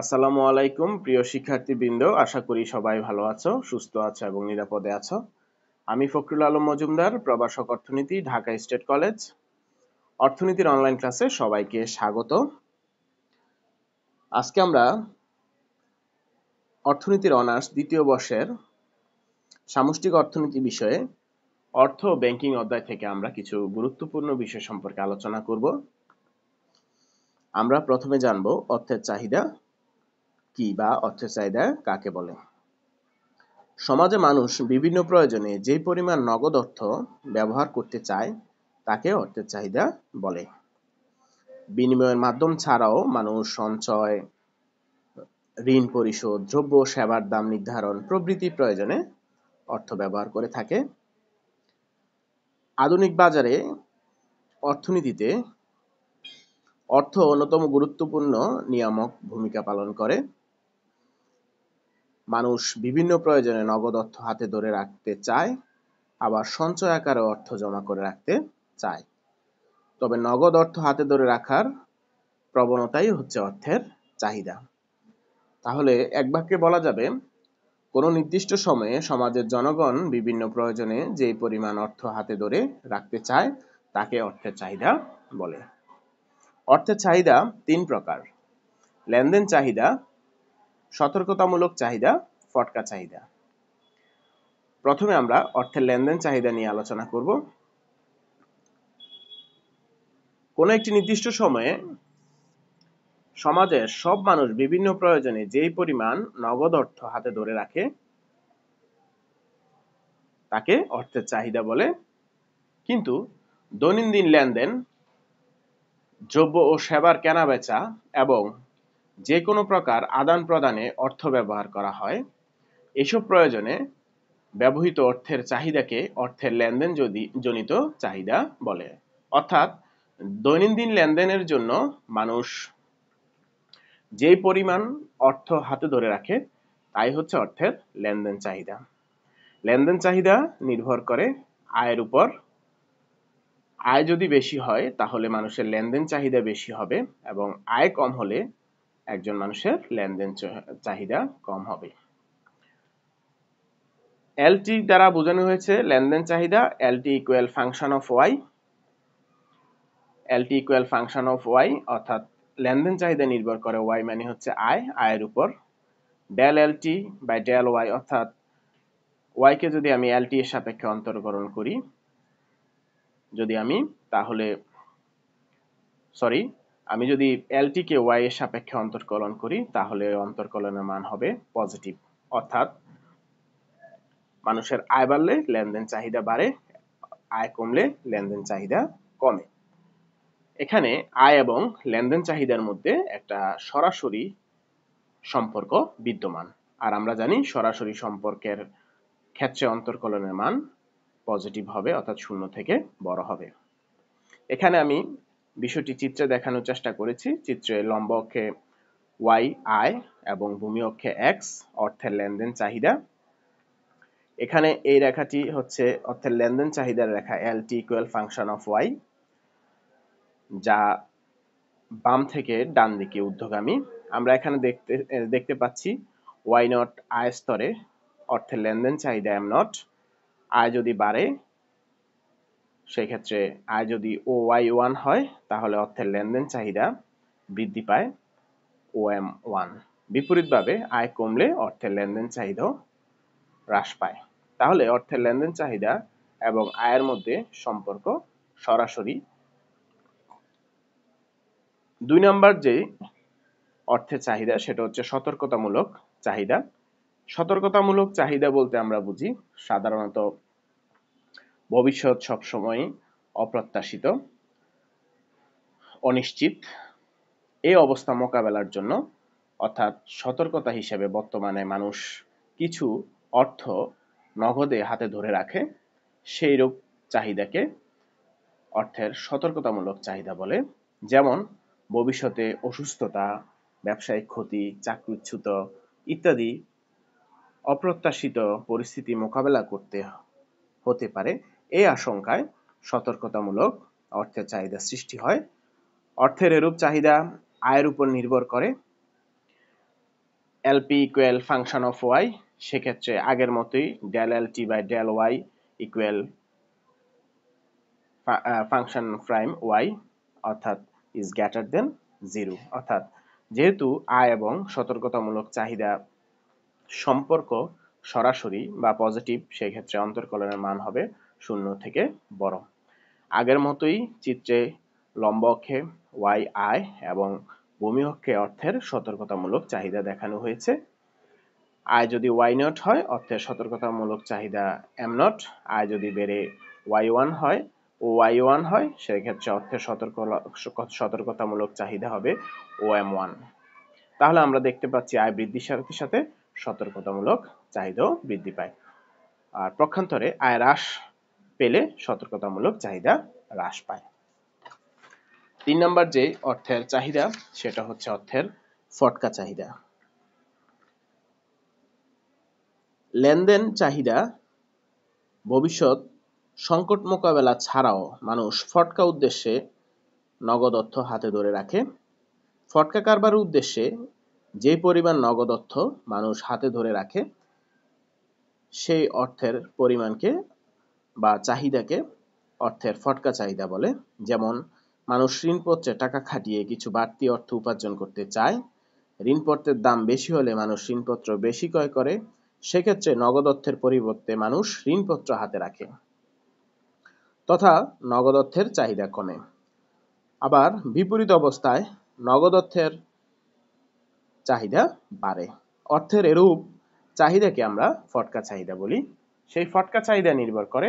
আসসালামু আলাইকুম প্রিয় শিক্ষার্থীবৃন্দ আশা করি সবাই ভালো আছো সুস্থ আছো এবং নিরাপদে আছো আমি ফখরুল আলম মজুমদার প্রবাসক অর্থনীতি ঢাকা স্টেট কলেজ অর্থনীতির অনলাইন ক্লাসে সবাইকে স্বাগত আজকে আমরা অর্থনীতির অনার্স দ্বিতীয় বর্ষের সামষ্টিক অর্থনীতি বিষয়ে অর্থ ব্যাংকিং অধ্যায় থেকে আমরা কিছু গুরুত্বপূর্ণ বিষয় সম্পর্কে আলোচনা করব আমরা প্রথমে জানব অর্থের চাহিদা কি বা অর্থের চাহিদা কাকে বলে সমাজে মানুষ বিভিন্ন প্রয়োজনে যে পরিমাণ নগদ অর্থ ব্যবহার করতে চায় তাকে অর্থের চাহিদা বলে বিনিময়ের মাধ্যম ছাড়াও মানুষ সঞ্চয় ঋণ পরিশোধ দ্রব্য সেবার দাম নির্ধারণ প্রভৃতি প্রয়োজনে অর্থ ব্যবহার করে থাকে আধুনিক বাজারে অর্থনীতিতে অর্থ অন্যতম গুরুত্বপূর্ণ নিয়ামক ভূমিকা পালন করে মানুষ বিভিন্ন প্রয়োজনে নগদ অর্থ হাতে ধরে রাখতে চায় আবার সঞ্চয় আকারে অর্থ জমা করে রাখতে চায় তবে নগদ অর্থ হাতে ধরে রাখার প্রবণতাই হচ্ছে অর্থের চাহিদা তাহলে এক বাক্যে বলা যাবে কোনো নির্দিষ্ট সময়ে সমাজের জনগণ বিভিন্ন প্রয়োজনে যে পরিমাণ অর্থ হাতে ধরে রাখতে চায় তাকে অর্থের চাহিদা বলে অর্থের চাহিদা তিন প্রকার লেনদেন চাহিদা সতর্কতামূলক চাহিদা ফটকা চাহিদা প্রথমে আমরা অর্থের লেনদেন চাহিদা নিয়ে আলোচনা করব কোন একটি নির্দিষ্ট সময়ে সমাজের সব মানুষ বিভিন্ন প্রয়োজনে যেই পরিমাণ নগদ অর্থ হাতে ধরে রাখে তাকে অর্থের চাহিদা বলে কিন্তু দৈনন্দিন লেনদেন দ্রব্য ও সেবার কেনা বেচা এবং যে কোনো প্রকার আদান প্রদানে অর্থ ব্যবহার করা হয় এসব প্রয়োজনে ব্যবহৃত অর্থের চাহিদাকে অর্থের লেনদেন যদি জনিত চাহিদা বলে অর্থাৎ দৈনন্দিন লেনদেনের জন্য মানুষ যে পরিমাণ অর্থ হাতে ধরে রাখে তাই হচ্ছে অর্থের লেনদেন চাহিদা লেনদেন চাহিদা নির্ভর করে আয়ের উপর আয় যদি বেশি হয় তাহলে মানুষের লেনদেন চাহিদা বেশি হবে এবং আয় কম হলে একজন মানুষের লেনদেন চাহিদা কম হবে এলটি দ্বারা বোঝানো হয়েছে লেনদেন চাহিদা L T equal function of Y L T equal function of Y অর্থাৎ লেনদেন চাহিদা নির্ভর করে ওয়াই মানে হচ্ছে আয় আয়ের উপর del L T by del Y অর্থাৎ ওয়াইকে যদি আমি এলটি এর সাপেক্ষে অন্তর্করণ করি যদি আমি তাহলে সরি আমি যদি এলটিকে ওয়াই এর সাপেক্ষে অন্তর্কলন করি তাহলে অন্তর্কলনের মান হবে পজিটিভ অর্থাৎ মানুষের আয় বাড়লে লেনদেন চাহিদা বাড়ে আয় কমলে লেনদেন চাহিদা কমে এখানে আয় এবং লেনদেন চাহিদার মধ্যে একটা সরাসরি সম্পর্ক বিদ্যমান আর আমরা জানি সরাসরি সম্পর্কের ক্ষেত্রে অন্তর্কলনের মান পজিটিভ হবে অর্থাৎ শূন্য থেকে বড় হবে এখানে আমি বিষয়টি চিত্রে দেখানোর চেষ্টা করেছি চিত্রে লম্ব অক্ষে ওয়াই আয় এবং ভূমি অক্ষে এক্স অর্থের লেনদেন চাহিদা এখানে এই রেখাটি হচ্ছে অর্থের লেনদেন চাহিদার রেখা L T equal function of Y যা বাম থেকে ডান দিকে ঊর্ধ্বগামী আমরা এখানে দেখতে দেখতে পাচ্ছি ওয়াই নট আয় স্তরে অর্থের লেনদেন চাহিদা এম নট আয় যদি বাড়ে সেক্ষেত্রে আয় যদি ও ওয়াই ওয়ান হয় তাহলে অর্থের লেনদেন চাহিদা বৃদ্ধি পায় ও এম ওয়ান বিপরীতভাবে আয় কমলে অর্থের লেনদেন চাহিদাও হ্রাস পায় তাহলে অর্থের লেনদেন চাহিদা এবং আয়ের মধ্যে সম্পর্ক সরাসরি দুই নাম্বার যে অর্থের চাহিদা সেটা হচ্ছে সতর্কতামূলক চাহিদা সতর্কতামূলক চাহিদা বলতে আমরা বুঝি সাধারণত ভবিষ্যৎ সবসময় অপ্রত্যাশিত অনিশ্চিত এই অবস্থা মোকাবেলার জন্য অর্থাৎ সতর্কতা হিসেবে বর্তমানে মানুষ কিছু অর্থ নগদে হাতে ধরে রাখে সেইরূপ চাহিদাকে অর্থের সতর্কতামূলক চাহিদা বলে যেমন ভবিষ্যতে অসুস্থতা ব্যবসায়িক ক্ষতি চাকরিচ্যুত ইত্যাদি অপ্রত্যাশিত পরিস্থিতি মোকাবেলা করতে হতে পারে এই আশঙ্কায় সতর্কতামূলক অর্থের চাহিদা সৃষ্টি হয় অর্থের এরূপ চাহিদা আয়ের উপর নির্ভর করে L P equal function of Y সেক্ষেত্রে আগের মতোই del L T by del Y equal function prime Y অর্থাৎ ইজ গ্যাটার দেন জিরো অর্থাৎ যেহেতু আয় এবং সতর্কতামূলক চাহিদা সম্পর্ক সরাসরি বা পজিটিভ সেক্ষেত্রে অন্তর্কলনের মান হবে শূন্য থেকে বড় আগের মতোই চিত্রে লম্ব অক্ষে ওয়াই আয় এবং ভূমি অক্ষে অর্থের সতর্কতামূলক চাহিদা দেখানো হয়েছে আয় যদি ওয়াই নট হয় অর্থে সতর্কতামূলক চাহিদা এম নট আয় যদি বেড়ে ওয়াই ওয়ান হয় ও ওয়াই ওয়ান হয় সেই ক্ষেত্রে অর্থে সতর্ক সতর্কতামূলক চাহিদা হবে ও এম ওয়ান তাহলে আমরা দেখতে পাচ্ছি আয় বৃদ্ধির সাথে সাথে সতর্কতামূলক চাহিদাও বৃদ্ধি পায় আর পক্ষান্তরে আয় হ্রাস পেলে সতর্কতামূলক চাহিদা হ্রাস পায় তিন নম্বর যে অর্থের চাহিদা সেটা হচ্ছে অর্থের ফটকা চাহিদা লেনদেন চাহিদা ভবিষ্যৎ সংকট মোকাবেলা ছাড়াও মানুষ ফটকা উদ্দেশ্যে নগদ অর্থ হাতে ধরে রাখে ফটকা কারবার উদ্দেশ্যে যে পরিমাণ নগদ অর্থ মানুষ হাতে ধরে রাখে সেই অর্থের পরিমাণকে বা চাহিদাকে অর্থের ফটকা চাহিদা বলে যেমন মানুষ ঋণপত্রে টাকা খাটিয়ে কিছু বাড়তি অর্থ উপার্জন করতে চায় ঋণপত্রের দাম বেশি হলে মানুষ ঋণপত্র বেশি ক্রয় করে সেক্ষেত্রে নগদ অর্থের পরিবর্তে মানুষ ঋণপত্র হাতে রাখে তথা নগদ অর্থের চাহিদা কমে আবার বিপরীত অবস্থায় নগদ অর্থের চাহিদা বাড়ে অর্থের এরূপ চাহিদাকে আমরা ফটকা চাহিদা বলি সেই ফটকা চাহিদা নির্ভর করে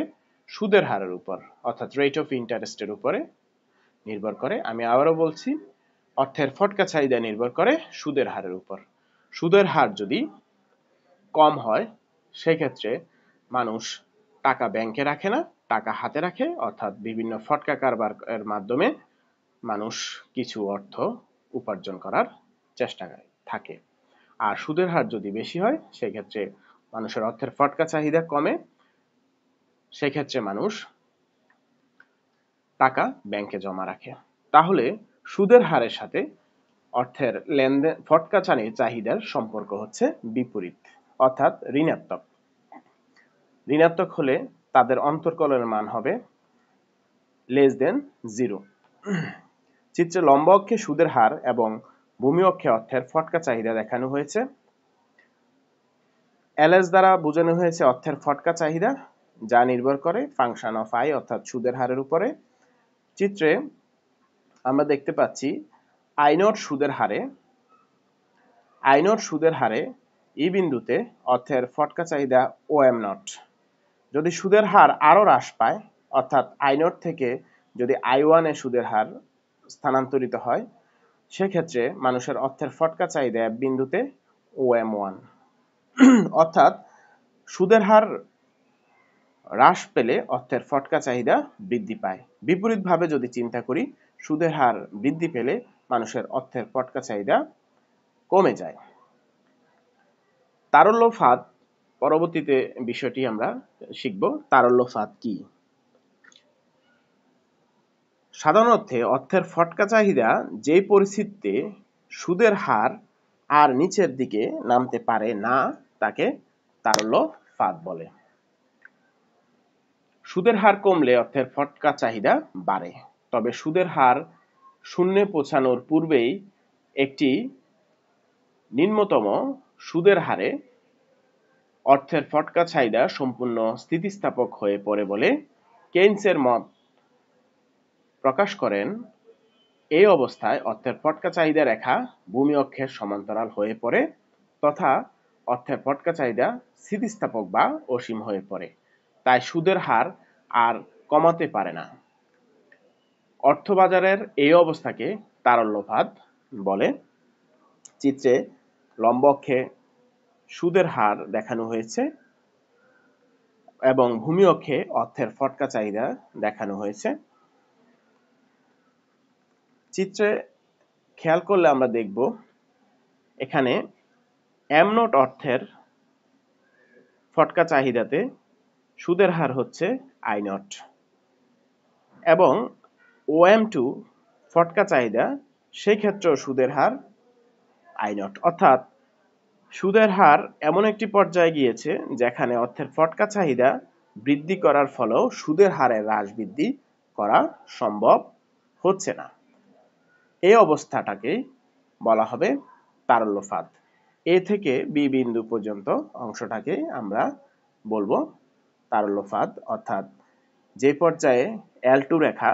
সুদের হারের উপর অর্থাৎ রেট অফ ইন্টারেস্টের উপরে নির্ভর করে আমি আবারও বলছি অর্থের ফটকা চাহিদা নির্ভর করে সুদের হারের উপর সুদের হার যদি কম হয় সেক্ষেত্রে মানুষ টাকা ব্যাংকে রাখে না টাকা হাতে রাখে অর্থাৎ বিভিন্ন ফটকা কারবার এর মাধ্যমে মানুষ কিছু অর্থ উপার্জন করার চেষ্টা থাকে আর সুদের হার যদি বেশি হয় সেক্ষেত্রে মানুষের অর্থের ফটকা চাহিদা কমে সেক্ষেত্রে মানুষ টাকা ব্যাংকে জমা রাখে তাহলে সুদের হারের সাথে অর্থের লেনদেন ফটকা চানির চাহিদার সম্পর্ক হচ্ছে বিপরীত অর্থাৎ ঋণাত্মক ঋণাত্মক হলে তাদের অন্তর্কলনের মান হবে লেস দেন জিরো চিত্রে লম্ব অক্ষে সুদের হার এবং ভূমি অক্ষে অর্থের ফটকা চাহিদা দেখানো হয়েছে এলএস দ্বারা বোঝানো হয়েছে অর্থের ফটকা চাহিদা যা নির্ভর করে ফাংশন অফ আই অর্থাৎ সুদের হারের উপরে চিত্রে আমরা দেখতে পাচ্ছি আইনট সুদের হারে আইনট সুদের হারে ই বিন্দুতে অর্থের ফটকা চাহিদা ও এম নট যদি সুদের হার আরও হ্রাস পায় অর্থাৎ আই নট থেকে যদি আই ওয়ানে সুদের হার স্থানান্তরিত হয় সেক্ষেত্রে মানুষের অর্থের ফটকা চাহিদা এক বিন্দুতে ও এম ওয়ান অর্থাৎ সুদের হার হ্রাস পেলে অর্থের ফটকা চাহিদা বৃদ্ধি পায় বিপরীতভাবে যদি চিন্তা করি সুদের হার বৃদ্ধি পেলে মানুষের অর্থের ফটকা চাহিদা কমে যায় তারল্য ফাঁদ পরবর্তীতে বিষয়টি আমরা শিখব তারল্য ফাঁদ কি সাধারণ অর্থে অর্থের ফটকা চাহিদা যে পরিস্থিতিতে সুদের হার আর নিচের দিকে নামতে পারে না তাকে তারল্য ফাঁদ বলে সুদের হার কমলে অর্থের ফটকা চাহিদা বাড়ে তবে সুদের হার শূন্যে পৌঁছানোর পূর্বেই একটি নিম্নতম সুদের হারে অর্থের ফটকা চাহিদা সম্পূর্ণ স্থিতিস্থাপক হয়ে পড়ে বলে কেইনসের মত প্রকাশ করেন এই অবস্থায় অর্থের ফটকা চাহিদা রেখা ভূমি অক্ষের সমান্তরাল হয়ে পড়ে তথা অর্থের ফটকা চাহিদা স্থিতিস্থাপক বা অসীম হয়ে পড়ে তাই সুদের হার আর কমাতে পারে না অর্থবাজারের এই অবস্থাকে তারল্যপাত বলে চিত্রে লম্ব অক্ষে সুদের হার দেখানো হয়েছে এবং ভূমি অক্ষে অর্থের ফটকা চাহিদা দেখানো হয়েছে চিত্রে খেয়াল করলে আমরা দেখব এখানে এমনট অর্থের ফটকা চাহিদাতে সুদের হার হচ্ছে আই নট এবং ও এম টু ফটকা চাহিদা সেই ক্ষেত্রেও সুদের হার আই নট অর্থাৎ সুদের হার এমন একটি পর্যায়ে গিয়েছে যেখানে অর্থের ফটকা চাহিদা বৃদ্ধি করার ফলেও সুদের হারে হ্রাস বৃদ্ধি করা সম্ভব হচ্ছে না এই অবস্থাটাকে বলা হবে তারল্যফাত এ থেকে বি বিন্দু পর্যন্ত অংশটাকে আমরা বলবো তারল্যফাত অর্থাৎ যে পর্যায়ে এল টু রেখা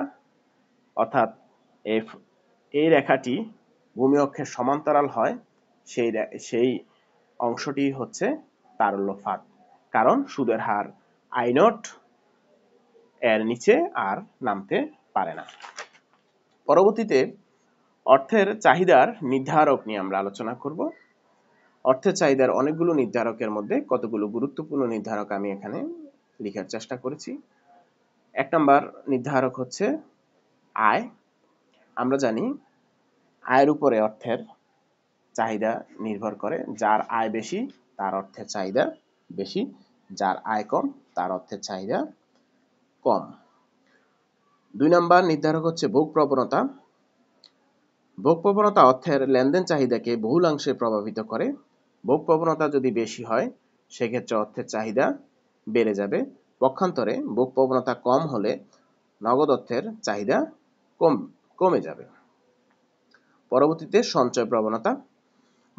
অর্থাৎ এফ এই রেখাটি ভূমি অক্ষের সমান্তরাল হয় সেই সেই অংশটি হচ্ছে তারল্য ফাঁদ কারণ সুদের হার আইনট এর নিচে আর নামতে পারে না পরবর্তীতে অর্থের চাহিদার নির্ধারক নিয়ে আমরা আলোচনা করব অর্থের চাহিদার অনেকগুলো নির্ধারকের মধ্যে কতগুলো গুরুত্বপূর্ণ নির্ধারক আমি এখানে লিখার চেষ্টা করেছি এক নম্বর নির্ধারক হচ্ছে আয় আমরা জানি আয়ের উপরে অর্থের চাহিদা নির্ভর করে যার আয় বেশি তার অর্থের চাহিদা বেশি যার আয় কম তার অর্থের চাহিদা কম দুই নম্বর নির্ধারক হচ্ছে ভোগ প্রবণতা ভোগ প্রবণতা অর্থের লেনদেন চাহিদাকে বহুলাংশে প্রভাবিত করে ভোগ প্রবণতা যদি বেশি হয় সেক্ষেত্রে অর্থের চাহিদা বেড়ে যাবে পক্ষান্তরে ভোগ প্রবণতা কম হলে নগদ অর্থের চাহিদা কম কমে যাবে পরবর্তীতে সঞ্চয় প্রবণতা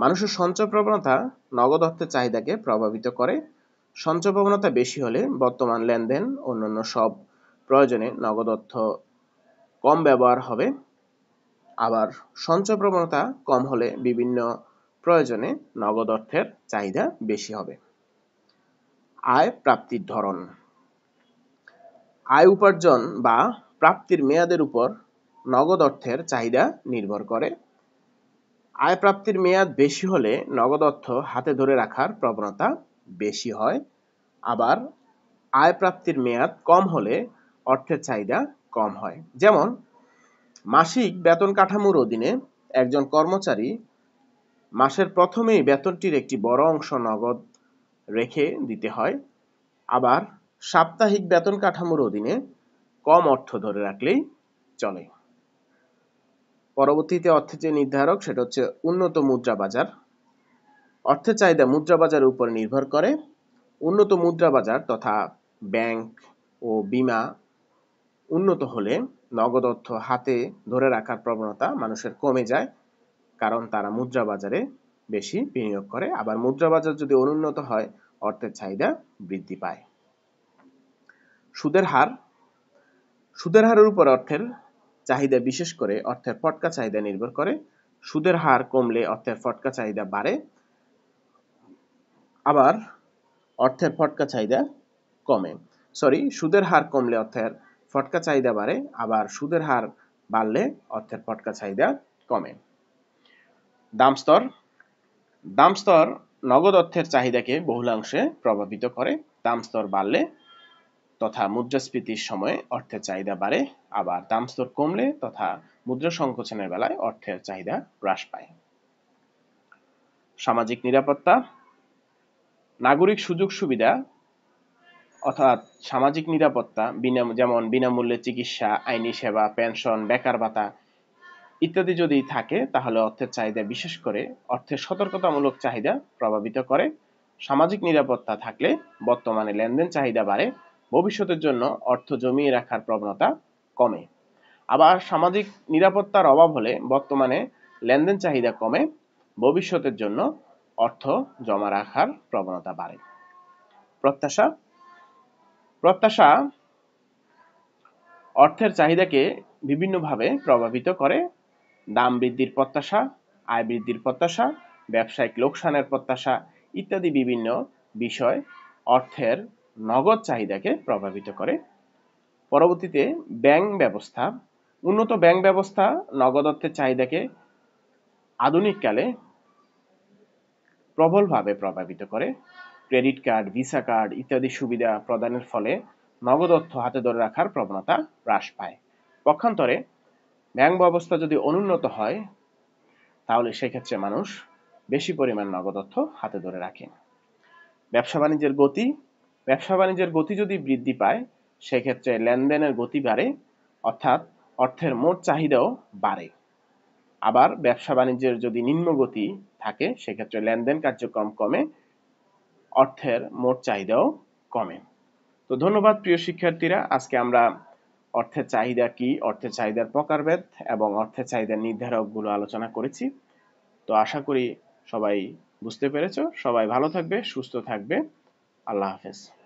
মানুষের সঞ্চয় প্রবণতা নগদ অর্থের চাহিদাকে প্রভাবিত করে সঞ্চয় প্রবণতা বেশি হলে বর্তমান লেনদেন অন্যান্য সব প্রয়োজনে নগদ অর্থ কম ব্যবহার হবে আবার সঞ্চয় প্রবণতা কম হলে বিভিন্ন প্রয়োজনে নগদ অর্থের চাহিদা বেশি হবে আয় প্রাপ্তির ধরন আয় উপার্জন বা প্রাপ্তির মেয়াদের উপর নগদ অর্থের চাহিদা নির্ভর করে আয় প্রাপ্তির মেয়াদ বেশি হলে নগদ অর্থ হাতে ধরে রাখার প্রবণতা বেশি হয় আবার আয় প্রাপ্তির মেয়াদ কম হলে অর্থের চাহিদা কম হয় যেমন মাসিক বেতন কাঠামোর অধীনে একজন কর্মচারী মাসের প্রথমেই বেতনটির একটি বড় অংশ নগদ রেখে দিতে হয় আবার সাপ্তাহিক বেতন কাঠামোর অধীনে কম অর্থ ধরে রাখলেই চলে পরবর্তীতে অর্থের যে নির্ধারক সেটা হচ্ছে উন্নত মুদ্রা বাজার অর্থের চাহিদা মুদ্রা বাজারের উপর নির্ভর করে উন্নত মুদ্রা বাজার তথা ব্যাংক ও বিমা উন্নত হলে নগদ অর্থ হাতে ধরে রাখার প্রবণতা মানুষের কমে যায় কারণ তারা মুদ্রা বাজারে বেশি বিনিয়োগ করে আবার মুদ্রা বাজার যদি অনুন্নত হয় অর্থের চাহিদা বৃদ্ধি পায় সুদের হার সুদের হারের উপর অর্থের চাহিদা বিশেষ করে অর্থের ফটকা চাহিদা নির্ভর করে সুদের হার কমলে অর্থের ফটকা চাহিদা বাড়ে আবার অর্থের ফটকা চাহিদা কমে সরি সুদের হার কমলে অর্থের ফটকা চাহিদা বাড়ে আবার সুদের হার বাড়লে অর্থের ফটকা চাহিদা কমে দাম স্তর দাম স্তর নগদ অর্থের চাহিদাকে বহুলাংশে প্রভাবিত করে দাম স্তর বাড়লে তথা মুদ্রাস্ফীতির সময় অর্থের চাহিদা বাড়ে আবার দাম স্তর কমলে তথা মুদ্রা সংকোচনের বেলায় অর্থের চাহিদা হ্রাস পায় সামাজিক নিরাপত্তা নাগরিক সুযোগ সুবিধা অর্থাৎ সামাজিক নিরাপত্তা বিনা যেমন বিনামূল্যে চিকিৎসা আইনি সেবা পেনশন বেকার ভাতা ইত্যাদি যদি থাকে তাহলে অর্থের চাহিদা বিশেষ করে অর্থের সতর্কতামূলক চাহিদা প্রভাবিত করে সামাজিক নিরাপত্তা থাকলে বর্তমানে লেনদেন চাহিদা বাড়ে ভবিষ্যতের জন্য অর্থ জমিয়ে রাখার প্রবণতা কমে আবার সামাজিক নিরাপত্তার অভাব হলে বর্তমানে লেনদেন চাহিদা কমে ভবিষ্যতের জন্য অর্থ জমা রাখার প্রবণতা বাড়ে প্রত্যাশা প্রত্যাশা অর্থের চাহিদাকে বিভিন্নভাবে প্রভাবিত করে দাম বৃদ্ধির প্রত্যাশা আয় বৃদ্ধির প্রত্যাশা ব্যবসায়িক লোকসানের প্রত্যাশা ইত্যাদি বিভিন্ন বিষয় অর্থের নগদ চাহিদাকে প্রভাবিত করে পরবর্তীতে ব্যাংক ব্যবস্থা উন্নত ব্যাংক ব্যবস্থা নগদ অর্থের চাহিদাকে আধুনিককালে প্রবলভাবে প্রভাবিত করে ক্রেডিট কার্ড ভিসা কার্ড ইত্যাদি সুবিধা প্রদানের ফলে নগদ অর্থ হাতে ধরে রাখার প্রবণতা হ্রাস পায় পক্ষান্তরে ব্যাংক ব্যবস্থা যদি অনুন্নত হয় তাহলে সেক্ষেত্রে মানুষ বেশি পরিমাণ নগদ অর্থ হাতে ধরে রাখে ব্যবসা বাণিজ্যের গতি ব্যবসা বাণিজ্যের গতি যদি বৃদ্ধি পায় সেক্ষেত্রে লেনদেনের গতি বাড়ে অর্থাৎ অর্থের মোট চাহিদাও বাড়ে আবার ব্যবসা বাণিজ্যের যদি নিম্ন গতি থাকে সেক্ষেত্রে লেনদেন কার্যক্রম কমে অর্থের মোট চাহিদাও কমে তো ধন্যবাদ প্রিয় শিক্ষার্থীরা আজকে আমরা অর্থের চাহিদা কি অর্থের চাহিদার প্রকারভেদ এবং অর্থের চাহিদার নির্ধারকগুলো আলোচনা করেছি তো আশা করি সবাই বুঝতে পেরেছ সবাই ভালো থাকবে সুস্থ থাকবে আল্লাহ হাফেজ